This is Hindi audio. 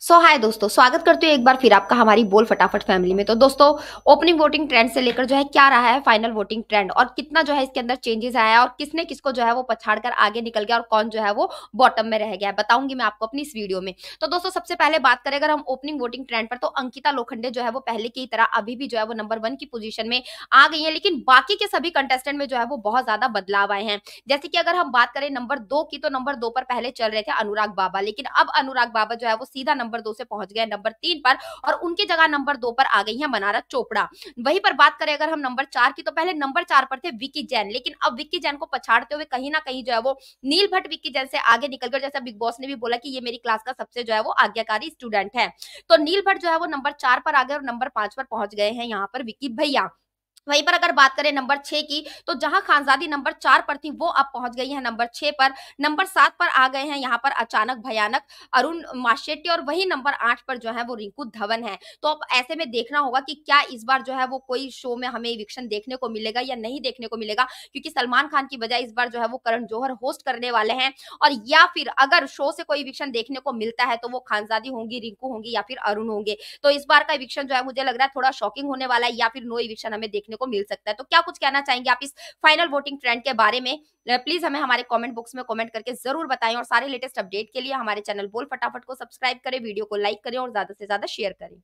सो so, हाय दोस्तों स्वागत करते हो एक बार फिर आपका हमारी बोल फटाफट फैमिली में तो दोस्तों ओपनिंग वोटिंग ट्रेंड से लेकर जो है क्या रहा है फाइनल वोटिंग ट्रेंड और कितना जो है इसके अंदर चेंजेस आया है और किसने किसको जो है वो पछाड़ कर आगे निकल गया और कौन जो है वो बॉटम में रह गया है बताऊंगी मैं आपको अपनी इस वीडियो में तो दोस्तों सबसे पहले बात करें अगर हम ओपनिंग वोटिंग ट्रेंड पर तो अंकिता लोखंडे जो है वो पहले की तरह अभी भी जो है वो नंबर वन की पोजिशन में आ गई है लेकिन बाकी के सभी कंटेस्टेंट में जो है वो बहुत ज्यादा बदलाव आए हैं जैसे कि अगर हम बात करें नंबर दो की तो नंबर दो पर पहले चल रहे थे अनुराग बाबा लेकिन अब अनुराग बाबा जो है वो सीधा नंबर दो से पहुंच गया नंबर तीन पर और उनकी जगह नंबर दो पर आ गई है बनारस चोपड़ा वहीं पर बात करें अगर हम नंबर चार की तो पहले नंबर चार पर थे विकी जैन लेकिन अब विक्की जैन को पछाड़ते हुए कहीं ना कहीं जो है वो नील भट्ट विक्की जैन से आगे निकल गया जैसा बिग बॉस ने भी बोला कि ये मेरी क्लास का सबसे जो है वो आज्ञाकारी स्टूडेंट है तो नील भट्ट जो है वो नंबर चार पर आ गए और नंबर पांच पर पहुंच गए हैं यहाँ पर विक्की भैया वहीं पर अगर बात करें नंबर छह की तो जहां खानजादी नंबर चार पर थी वो अब पहुंच गई है नंबर छह पर नंबर सात पर आ गए हैं यहाँ पर अचानक भयानक अरुण माशेट्टी और वही नंबर आठ पर जो है वो रिंकू धवन है तो अब ऐसे में देखना होगा कि क्या इस बार जो है वो कोई शो में हमें इविक्शन देखने को मिलेगा या नहीं देखने को मिलेगा क्योंकि सलमान खान की बजाय इस बार जो है वो करण जौहर होस्ट करने वाले हैं और या फिर अगर शो से कोई इविक्शन देखने को मिलता है तो वो खानजादी होंगी रिंकू होंगी या फिर अरुण होंगे तो इस बार का इविक्शन जो है मुझे लग रहा है थोड़ा शॉकिंग होने वाला है या फिर नो इविक्शन हमें देखने देखने को मिल सकता है तो क्या कुछ कहना चाहेंगे आप इस फाइनल वोटिंग ट्रेंड के बारे में प्लीज हमें हमारे कमेंट बॉक्स में कमेंट करके जरूर बताएं और सारे लेटेस्ट अपडेट के लिए हमारे चैनल बोल फटाफट को सब्सक्राइब करें वीडियो को लाइक करें और ज्यादा से ज्यादा शेयर करें